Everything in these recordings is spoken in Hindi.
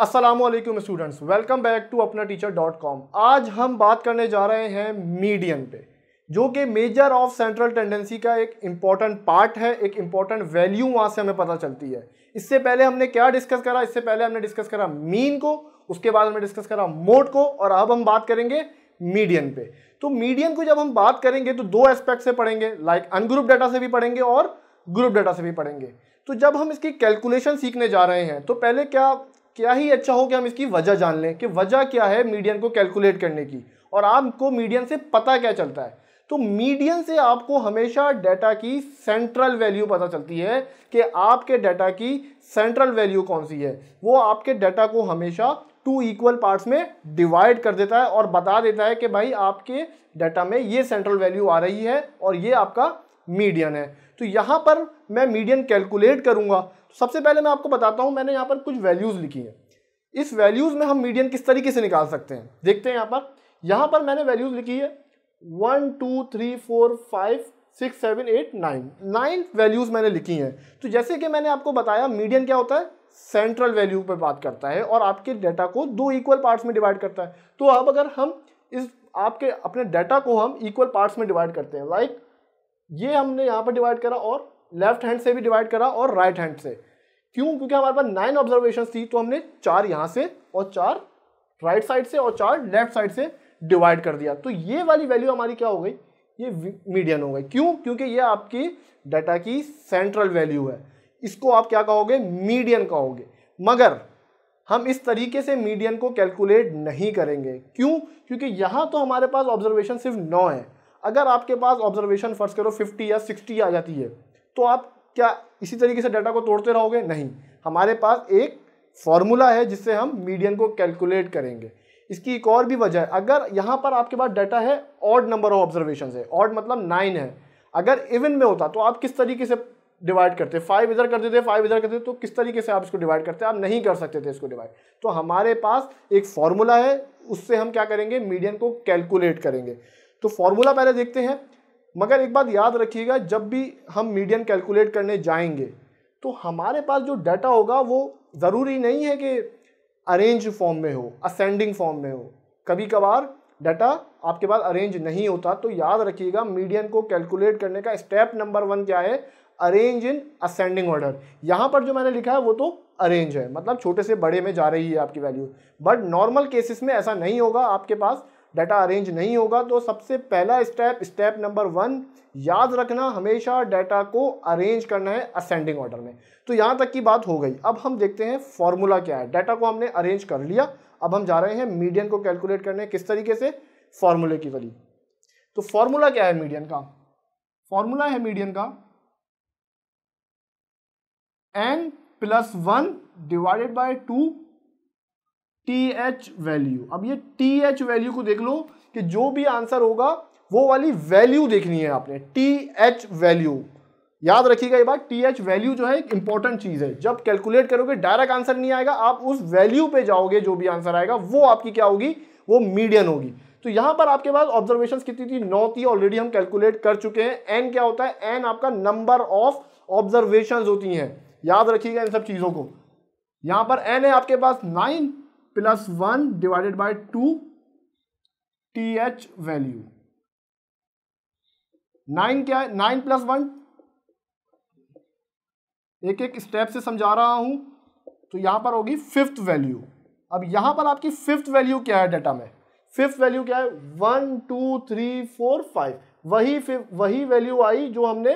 Aslam students welcome back to Apna teacher dot com आज हम बात करने जा रहे हैं मीडियन पे जो कि मेजर ऑफ सेंट्रल टेंडेंसी का एक इम्पॉर्टेंट पार्ट है एक इम्पॉर्टेंट वैल्यू वहाँ से हमें पता चलती है इससे पहले हमने क्या डिस्कस करा इससे पहले हमने डिस्कस करा मीन को उसके बाद हमने डिस्कस करा मोड को और अब हम बात करेंगे मीडियन पे तो मीडियन को जब हम बात करेंगे तो दो एस्पेक्ट से पढ़ेंगे लाइक अनग्रुप डाटा से भी पढ़ेंगे और ग्रुप डाटा से भी पढ़ेंगे तो जब हम इसकी कैलकुलेशन सीखने जा रहे हैं तो पहले क्या क्या ही अच्छा हो कि हम इसकी वजह जान लें कि वजह क्या है मीडियन को कैलकुलेट करने की और आपको मीडियन से पता क्या चलता है तो मीडियन से आपको हमेशा डाटा की सेंट्रल वैल्यू पता चलती है कि आपके डाटा की सेंट्रल वैल्यू कौन सी है वो आपके डाटा को हमेशा टू इक्वल पार्ट्स में डिवाइड कर देता है और बता देता है कि भाई आपके डाटा में ये सेंट्रल वैल्यू आ रही है और ये आपका मीडियन है तो यहाँ पर मैं मीडियन कैलकुलेट करूँगा सबसे पहले मैं आपको बताता हूँ मैंने यहाँ पर कुछ वैल्यूज़ लिखी है इस वैल्यूज़ में हम मीडियन किस तरीके से निकाल सकते हैं देखते हैं यहाँ पर यहाँ पर मैंने वैल्यूज़ लिखी है one two three four five six seven eight nine nine values मैंने लिखी हैं तो जैसे कि मैंने आपको बताया मीडियन क्या होता है सेंट्रल वैल्यू पर बात करता है और आपके डाटा को दो इक्वल पार्ट्स में डिवाइड करता है तो अब अगर हम इस आपके अपने डाटा को हम इक्वल पार्ट्स में डिवाइड करते हैं लाइक like, ये हमने यहाँ पर डिवाइड करा और लेफ्ट हैंड से भी डिवाइड करा और राइट हैंड से क्यों क्योंकि हमारे पास नाइन ऑब्जर्वेशन थी तो हमने चार यहाँ से और चार राइट साइड से और चार लेफ्ट साइड से डिवाइड कर दिया तो ये वाली वैल्यू हमारी क्या हो गई ये मीडियन हो गई क्यों क्योंकि ये आपकी डाटा की सेंट्रल वैल्यू है इसको आप क्या कहोगे मीडियन कहोगे मगर हम इस तरीके से मीडियन को कैलकुलेट नहीं करेंगे क्यों क्योंकि यहाँ तो हमारे पास ऑब्जर्वेशन सिर्फ नौ है अगर आपके पास ऑब्जर्वेशन फर्स्ट करो फिफ्टी या सिक्सटी आ जाती है तो आप क्या इसी तरीके से डाटा को तोड़ते रहोगे नहीं हमारे पास एक फॉर्मूला है जिससे हम मीडियन को कैलकुलेट करेंगे इसकी एक और भी वजह है अगर यहाँ पर आपके पास डाटा है ऑड नंबर ऑफ ऑब्जर्वेशन है ऑड मतलब नाइन है अगर इवन में होता तो आप किस तरीके से डिवाइड करते फाइव इधर कर देते फाइव इधर करते तो किस तरीके से आप इसको डिवाइड करते आप नहीं कर सकते थे इसको डिवाइड तो हमारे पास एक फॉर्मूला है उससे हम क्या करेंगे मीडियन को कैलकुलेट करेंगे तो फॉर्मूला पहले देखते हैं मगर एक बात याद रखिएगा जब भी हम मीडियम कैलकुलेट करने जाएंगे तो हमारे पास जो डाटा होगा वो ज़रूरी नहीं है कि अरेंज फॉर्म में हो असेंडिंग फॉर्म में हो कभी कभार डाटा आपके पास अरेंज नहीं होता तो याद रखिएगा मीडियम को कैलकुलेट करने का स्टेप नंबर वन क्या है अरेंज इन असेंडिंग ऑर्डर यहाँ पर जो मैंने लिखा है वो तो अरेंज है मतलब छोटे से बड़े में जा रही है आपकी वैल्यू बट नॉर्मल केसेस में ऐसा नहीं होगा आपके पास डाटा अरेंज नहीं होगा तो सबसे पहला स्टेप स्टेप नंबर वन याद रखना हमेशा डाटा को अरेंज करना है असेंडिंग ऑर्डर में तो यहाँ तक की बात हो गई अब हम देखते हैं फॉर्मूला क्या है डाटा को हमने अरेंज कर लिया अब हम जा रहे हैं मीडियन को कैलकुलेट करने किस तरीके से फॉर्मूले की वरी तो फॉर्मूला क्या है मीडियन का फॉर्मूला है मीडियन का N plus one divided by two T H value अब ये टी एच वैल्यू को देख लो कि जो भी आंसर होगा वो वाली वैल्यू देखनी है आपने टी एच वैल्यू याद रखिएगा ये बात टी एच वैल्यू जो है एक इंपॉर्टेंट चीज़ है जब कैलकुलेट करोगे डायरेक्ट आंसर नहीं आएगा आप उस वैल्यू पे जाओगे जो भी आंसर आएगा वो आपकी क्या होगी वो मीडियन होगी तो यहां पर आपके पास ऑब्जर्वेशन कितनी थी नौ थी ऑलरेडी हम कैलकुलेट कर चुके हैं एन क्या होता है एन आपका नंबर ऑफ ऑब्जर्वेशन होती हैं याद रखिएगा इन सब चीज़ों को यहां पर एन है आपके पास nine plus one divided by two T H value nine क्या है नाइन प्लस वन एक एक स्टेप से समझा रहा हूं तो यहां पर होगी फिफ्थ वैल्यू अब यहां पर आपकी फिफ्थ वैल्यू क्या है डेटा में फिफ्थ वैल्यू क्या है one two three four five वही वही वैल्यू आई जो हमने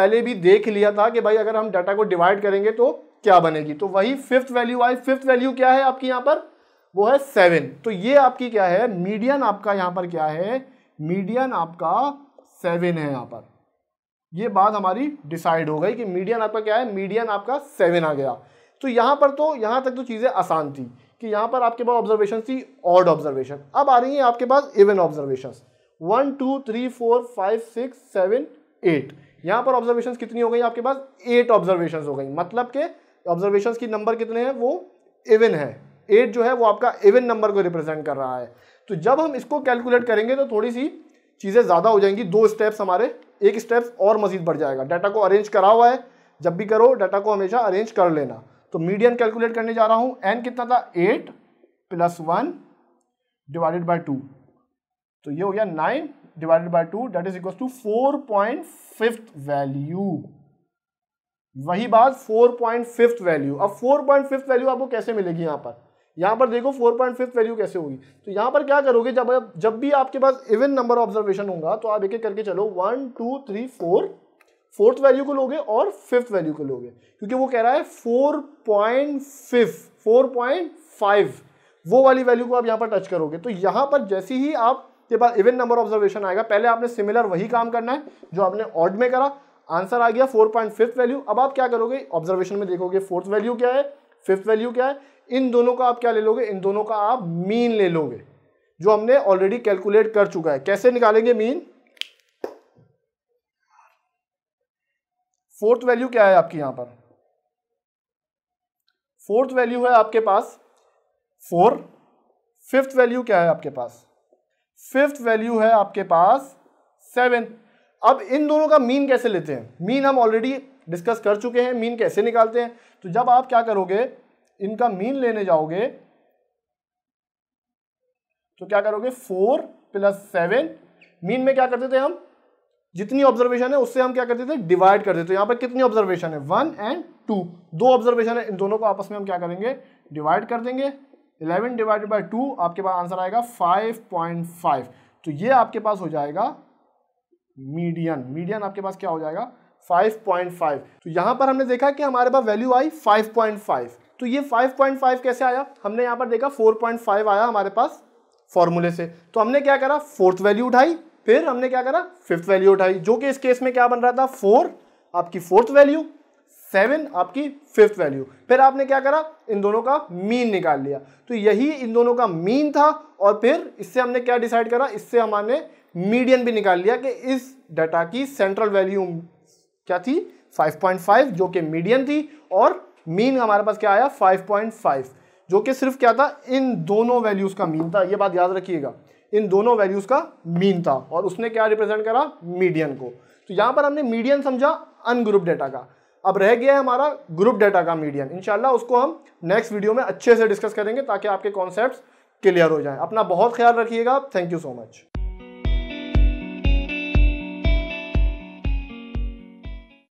पहले भी देख लिया था कि भाई अगर हम डाटा को डिवाइड करेंगे तो क्या बनेगी तो वही फिफ्थ वैल्यू आई फिफ्थ वैल्यू क्या है आपकी यहां पर वो है सेवन तो ये आपकी क्या है मीडियन आपका यहाँ पर क्या है मीडियन आपका सेवन है यहाँ पर ये बात हमारी डिसाइड हो गई कि मीडियन आपका क्या है मीडियन आपका सेवन आ गया तो यहाँ पर तो यहाँ तक तो चीज़ें आसान थी कि यहाँ पर आपके पास ऑब्जर्वेशन थी ऑड ऑब्जर्वेशन अब आ रही है आपके पास even observation one two three four five six seven eight यहाँ पर ऑब्जर्वेशन कितनी हो गई आपके पास एट ऑब्जर्वेशन हो गई मतलब के ऑब्जर्वेशन की नंबर कितने हैं वो इवन है एट जो है वो आपका इवन नंबर को रिप्रेजेंट कर रहा है तो जब हम इसको कैलकुलेट करेंगे तो थोड़ी सी चीज़ें ज़्यादा हो जाएंगी दो स्टेप्स हमारे एक स्टेप्स और मजीद बढ़ जाएगा डाटा को अरेंज करा हुआ है जब भी करो डाटा को हमेशा अरेंज कर लेना तो मीडियम कैलकुलेट करने जा रहा हूँ एन कितना था eight plus one divided by two तो ये हो गया nine divided by two that is equal to four point fifth value वही बात फोर पॉइंट फिफ्थ वैल्यू अब फोर पॉइंट फिफ्थ वैल्यू आपको कैसे मिलेगी यहाँ पर यहाँ पर देखो फोर पॉइंट फिफ्थ वैल्यू कैसे होगी तो यहाँ पर क्या करोगे जब जब भी आपके पास इवन नंबर ऑब्जर्वेशन होगा तो आप एक एक करके चलो one two three four fourth value को लोगे और फिफ्थ वैल्यू को लोगे क्योंकि वो कह रहा है four point fifth four point five वो वाली वैल्यू को आप यहाँ पर टच करोगे तो यहाँ पर जैसे ही आप के पास इवन नंबर ऑब्जर्वेशन आएगा पहले आपने सिमिलर वही काम करना है जो आपने ऑड में करा आंसर आ गया फोर पॉइंट फिफ्थ वैल्यू अब आप क्या करोगे ऑब्जर्वेशन में देखोगे फोर्थ वैल्यू क्या है फिफ्थ वैल्यू क्या है इन दोनों का आप क्या ले लोगे इन दोनों का आप मीन ले लोगे जो हमने ऑलरेडी कैलकुलेट कर चुका है कैसे निकालेंगे मीन फोर्थ वैल्यू क्या है आपकी यहां पर फोर्थ वैल्यू है आपके पास फोर फिफ्थ वैल्यू क्या है आपके पास फिफ्थ वैल्यू है आपके पास सेवन अब इन दोनों का मीन कैसे लेते हैं मीन हम ऑलरेडी डिस्कस कर चुके हैं मीन कैसे निकालते हैं तो जब आप क्या करोगे इनका मीन लेने जाओगे तो क्या करोगे फोर प्लस सेवन मीन में क्या करते थे हम जितनी ऑब्जर्वेशन है उससे हम क्या करते थे डिवाइड करते थे यहां पर कितनी ऑब्जर्वेशन है वन एंड टू दो ऑब्जर्वेशन है इन दोनों को आपस में हम क्या करेंगे डिवाइड कर देंगे इलेवन डिवाइडेड बाई टू आपके पास आंसर आएगा फाइव पॉइंट फाइव तो ये आपके पास हो जाएगा मीडियन मीडियन आपके पास क्या हो जाएगा 5.5 तो यहाँ पर हमने देखा कि हमारे पास वैल्यू आई 5.5 तो ये 5.5 कैसे आया हमने यहाँ पर देखा 4.5 आया हमारे पास फॉर्मूले से तो हमने क्या करा फोर्थ वैल्यू उठाई फिर हमने क्या करा फिफ्थ वैल्यू उठाई जो कि इस केस में क्या बन रहा था फोर आपकी फोर्थ वैल्यू सेवन आपकी फिफ्थ वैल्यू फिर आपने क्या करा इन दोनों का मीन निकाल लिया तो यही इन दोनों का मीन था और फिर इससे हमने क्या डिसाइड करा इससे हमारे मीडियन भी निकाल लिया कि इस डाटा की सेंट्रल वैल्यू क्या थी 5.5 जो कि मीडियम थी और मीन हमारे पास क्या आया 5.5 जो कि सिर्फ क्या था इन दोनों वैल्यूज का मीन था ये बात याद रखिएगा इन दोनों वैल्यूज का मीन था और उसने क्या रिप्रेजेंट करा मीडियन को तो यहां पर हमने मीडियन समझा अनग्रुप डेटा का अब रह गया है हमारा ग्रुप डेटा का मीडियम इनशाला उसको हम नेक्स्ट वीडियो में अच्छे से डिस्कस करेंगे ताकि आपके कॉन्सेप्ट क्लियर हो जाए अपना बहुत ख्याल रखिएगा थैंक यू सो मच